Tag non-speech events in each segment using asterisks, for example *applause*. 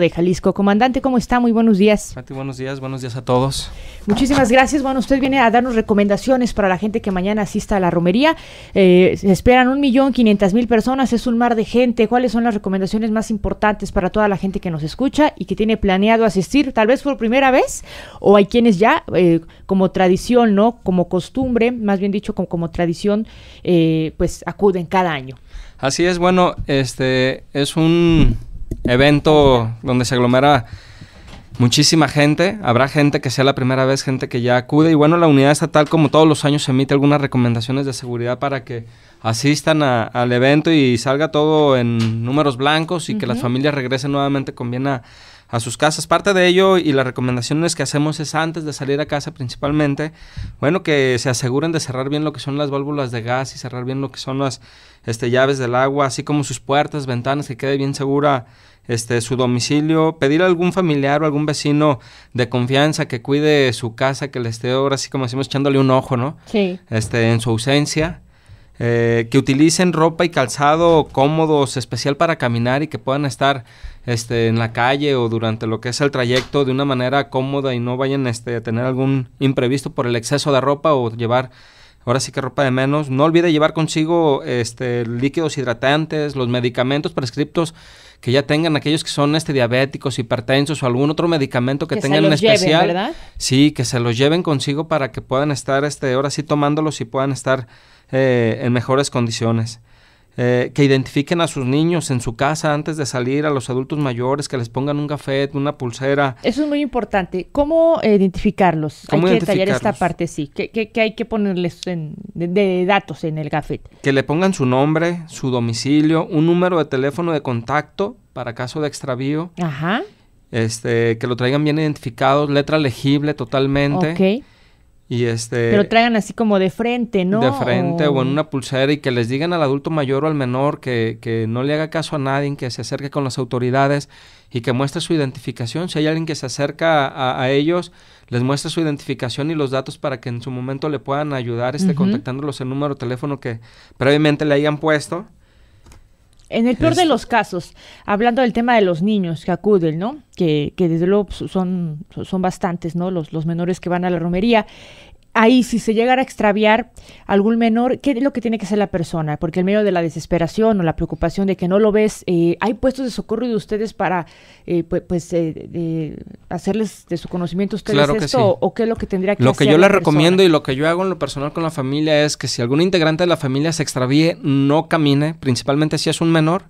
de Jalisco. Comandante, ¿cómo está? Muy buenos días. Mati, buenos días, buenos días a todos. Muchísimas gracias. Bueno, usted viene a darnos recomendaciones para la gente que mañana asista a la romería. Eh, se esperan un millón quinientas mil personas, es un mar de gente. ¿Cuáles son las recomendaciones más importantes para toda la gente que nos escucha y que tiene planeado asistir, tal vez por primera vez? O hay quienes ya, eh, como tradición, ¿no? Como costumbre, más bien dicho, como, como tradición, eh, pues acuden cada año. Así es, bueno, este es un evento donde se aglomera muchísima gente. Habrá gente que sea la primera vez, gente que ya acude. Y bueno, la unidad estatal, como todos los años, emite algunas recomendaciones de seguridad para que asistan al evento y salga todo en números blancos y que las familias regresen nuevamente con bien a, sus casas. Parte de ello y las recomendaciones que hacemos es antes de salir a casa principalmente, bueno, que se aseguren de cerrar bien lo que son las válvulas de gas y cerrar bien lo que son las este, llaves del agua, así como sus puertas, ventanas, que quede bien segura este, su domicilio, pedir a algún familiar o algún vecino de confianza que cuide su casa, que le esté ahora así como decimos echándole un ojo, ¿no? Sí. Este, en su ausencia. Eh, que utilicen ropa y calzado cómodos, especial para caminar y que puedan estar este, en la calle o durante lo que es el trayecto de una manera cómoda y no vayan este, a tener algún imprevisto por el exceso de ropa o llevar Ahora sí que ropa de menos. No olvide llevar consigo este, líquidos hidratantes, los medicamentos prescriptos que ya tengan aquellos que son este diabéticos, hipertensos o algún otro medicamento que, tengan en especial. sí, que se los lleven consigo para que puedan estar este ahora sí tomándolos y puedan estar eh, en mejores condiciones. Eh, que identifiquen a sus niños en su casa antes de salir, a los adultos mayores, que les pongan un gafet, una pulsera. Eso es muy importante. ¿Cómo eh, identificarlos? hay que detallar esta parte, sí. ¿Qué, hay que ponerles de, datos en el gafet? Que le pongan su nombre, su domicilio, un número de teléfono de contacto para caso de extravío. Ajá. Este, que lo traigan bien identificado, letra legible totalmente. Ok y este, Pero traigan así como de frente, ¿no? De frente o... en una pulsera y que les digan al adulto mayor o al menor que, que, no le haga caso a nadie, que se acerque con las autoridades y que muestre su identificación. Si hay alguien que se acerca a, ellos, les muestre su identificación y los datos para que en su momento le puedan ayudar este, contactándolos el número de teléfono que previamente le hayan puesto en el peor de los casos, hablando del tema de los niños que acuden, ¿no? Que, que desde luego pues, son, son bastantes, ¿no? Los, los menores que van a la romería ahí, si se llegara a extraviar algún menor, ¿qué es lo que tiene que hacer la persona? Porque en medio de la desesperación o la preocupación de que no lo ves, eh, ¿hay puestos de socorro de ustedes para eh, pues, eh, hacerles de su conocimiento ustedes claro esto? O, qué es lo que tendría que hacer? Lo que yo les recomiendo y lo que yo hago en lo personal con la familia es que si algún integrante de la familia se extravíe, no camine, principalmente si es un menor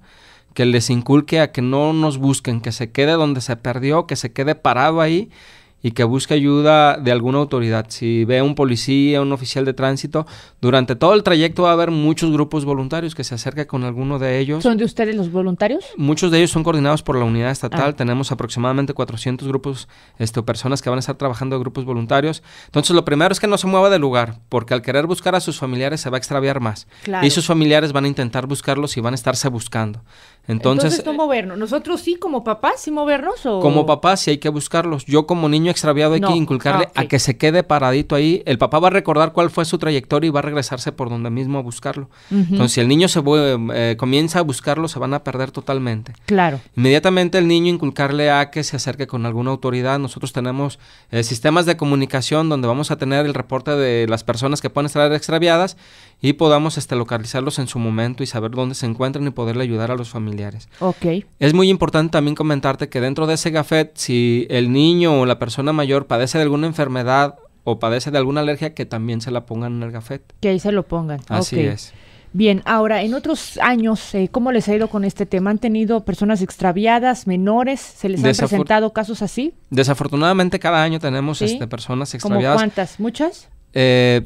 que les inculque a que no nos busquen, que se quede donde se perdió, que se quede parado ahí y que busque ayuda de alguna autoridad. Si ve un policía, un oficial de tránsito, durante todo el trayecto va a haber muchos grupos voluntarios que se acerca con alguno de ellos. ¿Son de ustedes los voluntarios? Muchos de ellos son coordinados por la unidad estatal. Ah. Tenemos aproximadamente 400 grupos, este, personas que van a estar trabajando grupos voluntarios. Entonces, lo primero es que no se mueva de lugar, porque al querer buscar a sus familiares se va a extraviar más. Y sus familiares van a intentar buscarlos y van a estarse buscando. Entonces, Entonces no movernos. Nosotros sí, como papás, sí movernos. ¿o? Como papás sí hay que buscarlos. Yo como niño extraviado hay que inculcarle ah, a que se quede paradito ahí. El papá va a recordar cuál fue su trayectoria y va a regresarse por donde mismo a buscarlo. Entonces, si el niño se eh, comienza a buscarlo, se van a perder totalmente. Claro. Inmediatamente el niño inculcarle a que se acerque con alguna autoridad. Nosotros tenemos eh, sistemas de comunicación donde vamos a tener el reporte de las personas que pueden estar extraviadas y podamos este, localizarlos en su momento y saber dónde se encuentran y poderle ayudar a los familiares. Ok. Es muy importante también comentarte que dentro de ese gafet, si el niño o la persona mayor padece de alguna enfermedad o padece de alguna alergia, que también se la pongan en el gafet. Que ahí se lo pongan. Así es. Bien, ahora, en otros años, eh, ¿cómo les ha ido con este tema? ¿Han tenido personas extraviadas, menores? ¿Se les han presentado casos así? Desafortunadamente, cada año tenemos este, personas extraviadas. cuántas? ¿Muchas? Eh,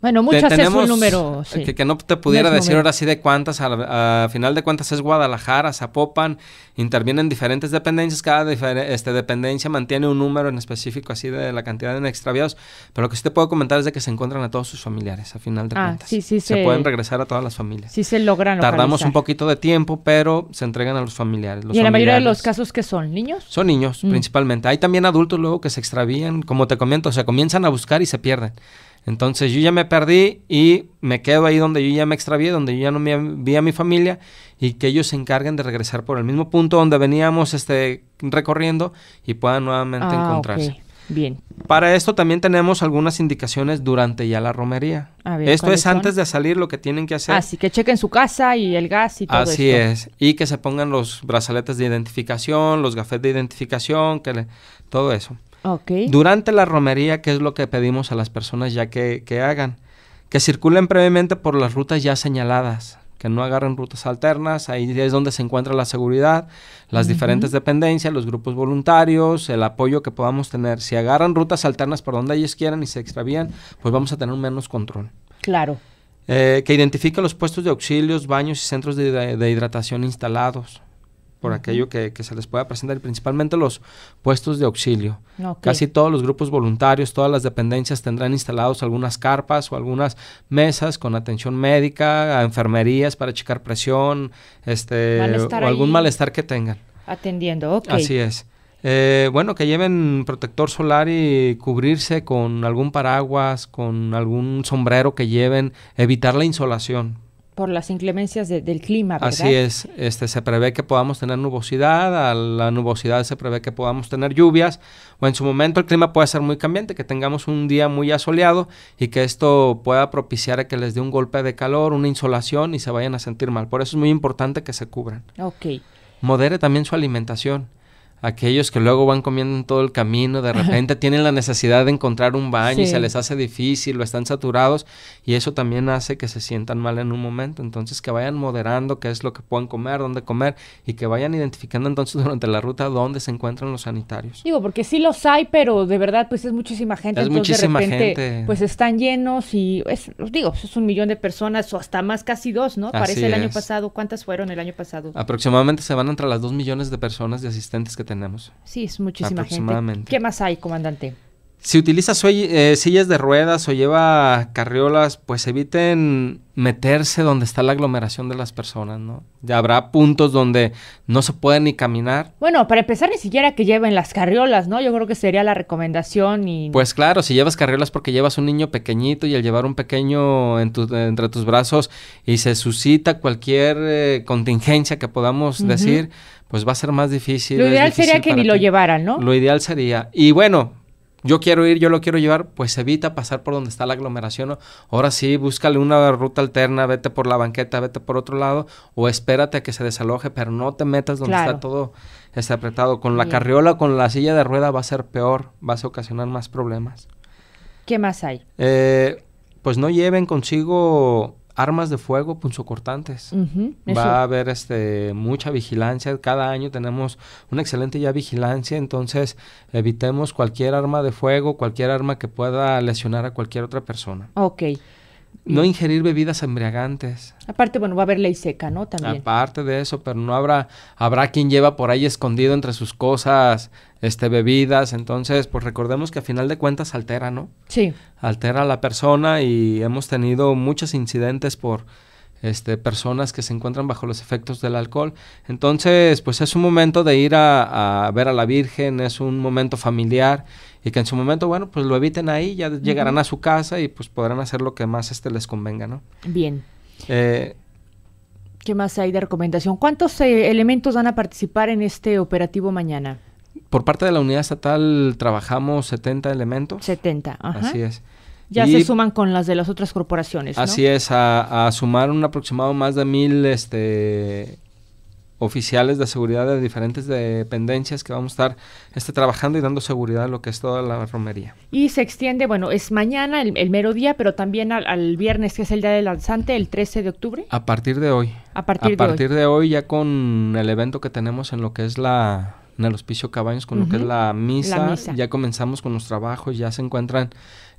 bueno, muchas es un número. Sí. Que, no te pudiera decir ahora sí de cuántas. A, final de cuentas es Guadalajara, Zapopan. Intervienen diferentes dependencias. Cada este, dependencia mantiene un número en específico así de la cantidad de extraviados. Pero lo que sí te puedo comentar es de que se encuentran a todos sus familiares a final de ah, cuentas. Sí, se, pueden regresar a todas las familias. Sí, se logran. Tardamos un poquito de tiempo, pero se entregan a los familiares. ¿Y en la mayoría de los casos que son? ¿Niños? Son niños, mm. principalmente. Hay también adultos luego que se extravían. Como te comento, o se comienzan a buscar y se pierden. Entonces yo ya me perdí y me quedo ahí donde yo ya me extravié, donde yo ya no me vi a mi familia y que ellos se encarguen de regresar por el mismo punto donde veníamos este, recorriendo y puedan nuevamente ah, encontrarse. Bien. Para esto también tenemos algunas indicaciones durante ya la romería. esto es antes de salir lo que tienen que hacer. Así ah, que chequen su casa y el gas y todo Así es. Y que se pongan los brazaletes de identificación, los gafetes de identificación, que todo eso. Durante la romería, ¿qué es lo que pedimos a las personas ya que, hagan, que circulen previamente por las rutas ya señaladas, que no agarren rutas alternas, ahí es donde se encuentra la seguridad, las diferentes dependencias, los grupos voluntarios, el apoyo que podamos tener. Si agarran rutas alternas por donde ellos quieran y se extravían, pues vamos a tener menos control. Claro. Eh, que identifique los puestos de auxilios, baños y centros de hidratación instalados por aquello que, se les pueda presentar, principalmente los puestos de auxilio. Casi todos los grupos voluntarios, todas las dependencias tendrán instalados algunas carpas o algunas mesas con atención médica, a enfermerías para checar presión, este, o algún malestar que tengan. Atendiendo, ok. Así es. Eh, bueno, que lleven protector solar y cubrirse con algún paraguas, con algún sombrero que lleven, evitar la insolación, por las inclemencias del clima. ¿verdad? Así es, este, se prevé que podamos tener nubosidad, a la nubosidad se prevé que podamos tener lluvias, o en su momento el clima puede ser muy cambiante, que tengamos un día muy asoleado y que esto pueda propiciar que les dé un golpe de calor, una insolación y se vayan a sentir mal. Por eso es muy importante que se cubran. Ok. Modere también su alimentación aquellos que luego van comiendo en todo el camino, de repente tienen la necesidad de encontrar un baño y se les hace difícil o están saturados y eso también hace que se sientan mal en un momento. Entonces que vayan moderando qué es lo que pueden comer, dónde comer y que vayan identificando entonces *laughs* durante la ruta dónde se encuentran los sanitarios. Digo, porque sí los hay, pero de verdad pues es muchísima gente. Es muchísima gente. Pues están llenos y es, digo, pues, es un millón de personas o hasta más, casi dos, ¿no? Parece el año pasado. ¿Cuántas fueron el año pasado? Aproximadamente se van entre las dos millones de personas de asistentes que tenemos. Sí, es muchísima gente. ¿Qué más hay, comandante? Si utilizas eh, sillas de ruedas o lleva carriolas, pues eviten meterse donde está la aglomeración de las personas, ¿no? Ya habrá puntos donde no se puede ni caminar. Bueno, para empezar, ni siquiera que lleven las carriolas, ¿no? Yo creo que sería la recomendación y... Pues claro, si llevas carriolas porque llevas un niño pequeñito y al llevar un pequeño entre tus brazos y se suscita cualquier eh, contingencia que podamos decir pues va a ser más difícil. Lo ideal sería que ni lo llevaran, ¿no? Lo ideal sería. Y bueno, yo quiero ir, yo lo quiero llevar, pues evita pasar por donde está la aglomeración. Ahora sí, búscale una ruta alterna, vete por la banqueta, vete por otro lado, o espérate a que se desaloje, pero no te metas donde está todo este apretado. Con la carriola, con la silla de rueda va a ser peor, vas a ocasionar más problemas. ¿Qué más hay? Eh, pues no lleven consigo armas de fuego punzocortantes. cortantes. Va a haber este, mucha vigilancia. Cada año tenemos una excelente ya vigilancia, entonces evitemos cualquier arma de fuego, cualquier arma que pueda lesionar a cualquier otra persona. Ok. No ingerir bebidas embriagantes. Aparte, bueno, va a haber ley seca, ¿no? También. Aparte de eso, pero no habrá, habrá quien lleva por ahí escondido entre sus cosas, este, bebidas. Entonces, pues recordemos que a final de cuentas altera, ¿no? Sí. Altera a la persona y hemos tenido muchos incidentes por este, personas que se encuentran bajo los efectos del alcohol. Entonces, pues es un momento de ir a, ver a la Virgen, es un momento familiar y que en su momento, bueno, pues lo eviten ahí, ya llegarán a su casa y pues podrán hacer lo que más este les convenga, ¿no? Bien. Eh, ¿Qué más hay de recomendación? ¿Cuántos eh, elementos van a participar en este operativo mañana? Por parte de la unidad estatal trabajamos 70 elementos. 70, ajá. Así es ya se suman con las de las otras corporaciones. ¿no? Así es, a, sumar un aproximado más de mil este, oficiales de seguridad de diferentes dependencias que vamos a estar este, trabajando y dando seguridad a lo que es toda la romería. Y se extiende, bueno, es mañana el, mero día, pero también al, viernes, que es el día del lanzante, el 13 de octubre. A partir de hoy. A partir, a de, partir hoy. de hoy ya con el evento que tenemos en lo que es la, en el Hospicio Cabaños con lo que es la misa. la misa. Ya comenzamos con los trabajos, ya se encuentran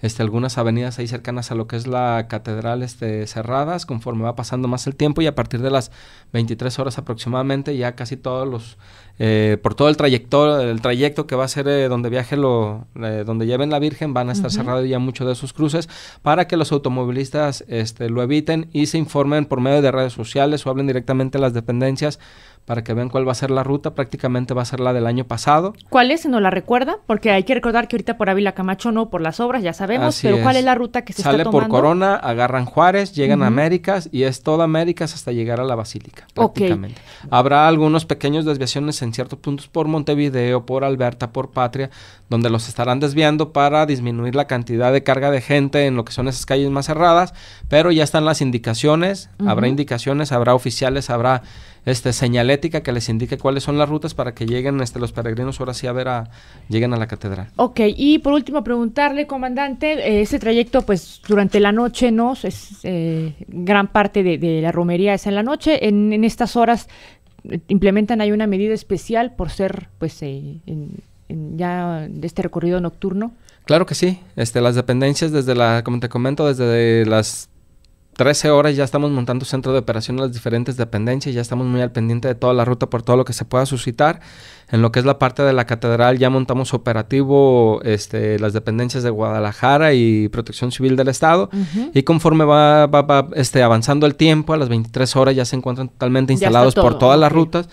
este, algunas avenidas ahí cercanas a lo que es la catedral este, cerradas, conforme va pasando más el tiempo y a partir de las 23 horas aproximadamente ya casi todos los, eh, por todo el trayecto, el trayecto que va a ser eh, donde viaje lo, eh, donde lleven la Virgen, van a estar cerrados ya muchos de sus cruces para que los automovilistas este, lo eviten y se informen por medio de redes sociales o hablen directamente a las dependencias para que vean cuál va a ser la ruta. Prácticamente va a ser la del año pasado. ¿Cuál es? ¿No la recuerda? Porque hay que recordar que ahorita por Ávila Camacho no, por las obras, ya sabemos, pero ¿cuál es la ruta que se Sale está tomando? Sale por Corona, agarran Juárez, llegan a Américas y es toda Américas hasta llegar a la Basílica, prácticamente. Habrá algunos pequeños desviaciones en ciertos puntos por Montevideo, por Alberta, por Patria, donde los estarán desviando para disminuir la cantidad de carga de gente en lo que son esas calles más cerradas, pero ya están las indicaciones, habrá indicaciones, habrá oficiales, habrá este, señalética que les indique cuáles son las rutas para que lleguen este, los peregrinos ahora sí a ver a, lleguen a la catedral. Ok, y por último preguntarle, comandante, eh, ese trayecto pues durante la noche, ¿no? Es, eh, gran parte de, la romería es en la noche, en, estas horas implementan hay una medida especial por ser pues eh, ya de este recorrido nocturno? Claro que sí. Este, las dependencias desde la, como te comento, desde las 13 horas ya estamos montando centro de operación en las diferentes dependencias, ya estamos muy al pendiente de toda la ruta por todo lo que se pueda suscitar. En lo que es la parte de la catedral ya montamos operativo este, las dependencias de Guadalajara y Protección Civil del Estado. Y conforme va, este, avanzando el tiempo, a las 23 horas ya se encuentran totalmente instalados por todas las rutas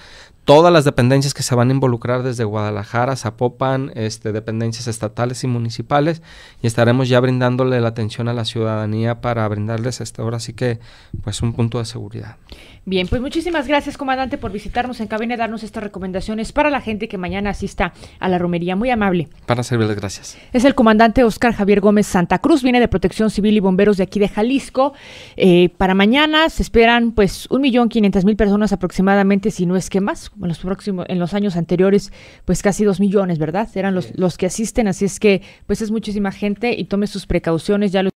todas las dependencias que se van a involucrar desde Guadalajara, Zapopan, este, dependencias estatales y municipales, y estaremos ya brindándole la atención a la ciudadanía para brindarles esta ahora Así que pues un punto de seguridad. Bien, pues muchísimas gracias, comandante, por visitarnos en cabina y darnos estas recomendaciones para la gente que mañana asista a la romería. Muy amable. Para servirles, gracias. Es el comandante Oscar Javier Gómez Santa Cruz, viene de Protección Civil y Bomberos de aquí de Jalisco. Eh, para mañana se esperan pues un millón quinientas mil personas aproximadamente, si no es que más en los próximos, en los años anteriores, pues casi dos millones, ¿verdad? Eran los, los que asisten, así es que pues es muchísima gente y tome sus precauciones, ya lo